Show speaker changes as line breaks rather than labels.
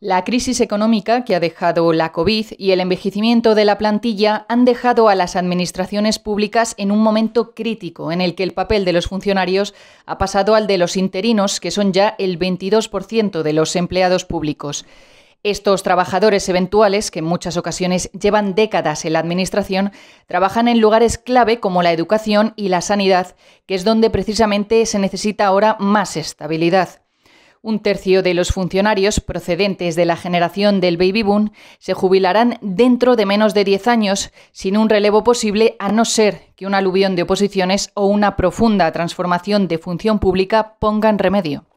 La crisis económica que ha dejado la COVID y el envejecimiento de la plantilla han dejado a las administraciones públicas en un momento crítico en el que el papel de los funcionarios ha pasado al de los interinos, que son ya el 22% de los empleados públicos. Estos trabajadores eventuales, que en muchas ocasiones llevan décadas en la Administración, trabajan en lugares clave como la educación y la sanidad, que es donde precisamente se necesita ahora más estabilidad. Un tercio de los funcionarios procedentes de la generación del baby boom se jubilarán dentro de menos de 10 años, sin un relevo posible a no ser que un aluvión de oposiciones o una profunda transformación de función pública pongan remedio.